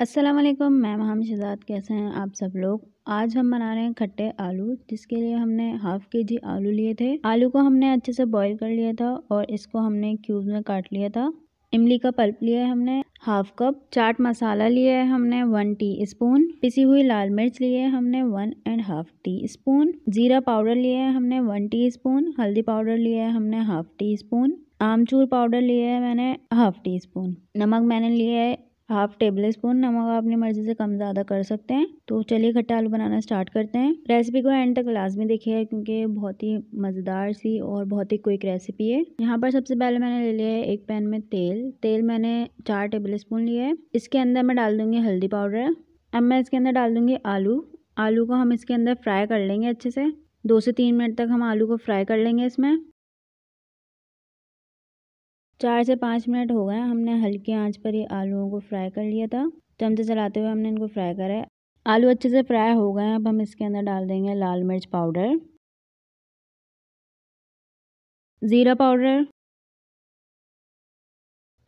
असलम मैं महाम शहजाद कैसे हैं आप सब लोग आज हम बना रहे हैं खट्टे आलू जिसके लिए हमने हाफ के जी आलू लिए थे आलू को हमने अच्छे से बॉईल कर लिया था और इसको हमने क्यूब में काट लिया था इमली का पल्प लिया है हमने हाफ कप चाट मसाला लिया है हमने वन टी स्पून पिसी हुई लाल मिर्च लिए है हमने one and half teaspoon जीरा पाउडर लिया है हमने वन टी स्पून हल्दी पाउडर लिया है हमने हाफ टी स्पून आमचूर पाउडर लिया है मैंने हाफ टी स्पून नमक मैंने लिया है हाफ टेबल स्पून नमक आप अपनी मर्जी से कम ज़्यादा कर सकते हैं तो चलिए खट्टा आलू बनाना स्टार्ट करते हैं रेसिपी को एंड तक लाजमी देखिएगा क्योंकि बहुत ही मज़ेदार सी और बहुत ही क्विक रेसिपी है यहाँ पर सबसे पहले मैंने ले लिया है एक पैन में तेल तेल मैंने चार टेबल स्पून लिया है इसके अंदर मैं डाल दूँगी हल्दी पाउडर अब मैं इसके अंदर डाल दूँगी आलू आलू को हम इसके अंदर फ्राई कर लेंगे अच्छे से दो से तीन मिनट तक हम आलू को फ्राई कर लेंगे इसमें चार से पाँच मिनट हो गए हमने हल्की आंच पर ये आलूओं को फ्राई कर लिया था चमचे चलाते हुए हमने इनको फ्राई करा है आलू अच्छे से फ्राई हो गए अब हम इसके अंदर डाल देंगे लाल मिर्च पाउडर ज़ीरा पाउडर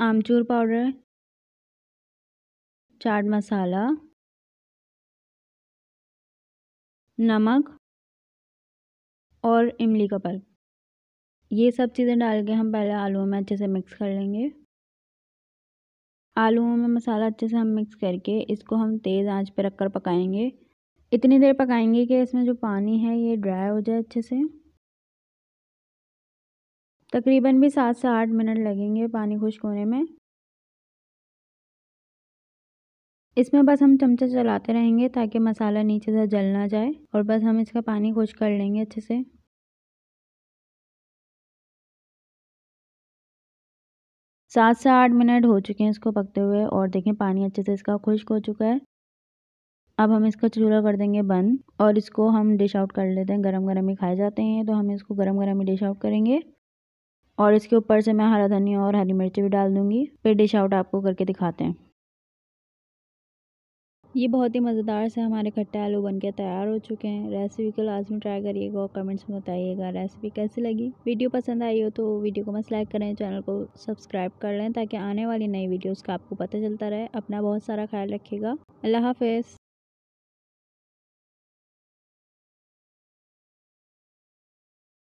आमचूर पाउडर चाट मसाला नमक और इमली का पल्प ये सब चीज़ें डाल के हम पहले आलू में अच्छे से मिक्स कर लेंगे आलूओं में मसाला अच्छे से हम मिक्स करके इसको हम तेज़ आंच पर रखकर पकाएंगे इतनी देर पकाएंगे कि इसमें जो पानी है ये ड्राई हो जाए अच्छे से तकरीबन भी सात से आठ मिनट लगेंगे पानी खुश्क होने में इसमें बस हम चमचा चलाते रहेंगे ताकि मसाला नीचे से जल ना जाए और बस हम इसका पानी खुश कर लेंगे अच्छे से सात से आठ मिनट हो चुके हैं इसको पकते हुए और देखें पानी अच्छे से इसका खुश्क हो चुका है अब हम इसका चूल्हा कर देंगे बंद और इसको हम डिश आउट कर लेते हैं गरम गरम ही खाए जाते हैं तो हम इसको गरम गरम ही डिश आउट करेंगे और इसके ऊपर से मैं हरा धनिया और हरी मिर्ची भी डाल दूँगी फिर डिश आउट आपको करके दिखाते हैं ये बहुत ही मज़ेदार से हमारे खट्टे आलू बनके तैयार हो चुके हैं रेसिपी को लास्ट में ट्राई करिएगा और कमेंट्स में बताइएगा रेसिपी कैसी लगी वीडियो पसंद आई हो तो वीडियो को मस्त लाइक करें चैनल को सब्सक्राइब कर लें ताकि आने वाली नई वीडियोस का आपको पता चलता रहे अपना बहुत सारा ख्याल रखिएगा अल्लाह हाफिज़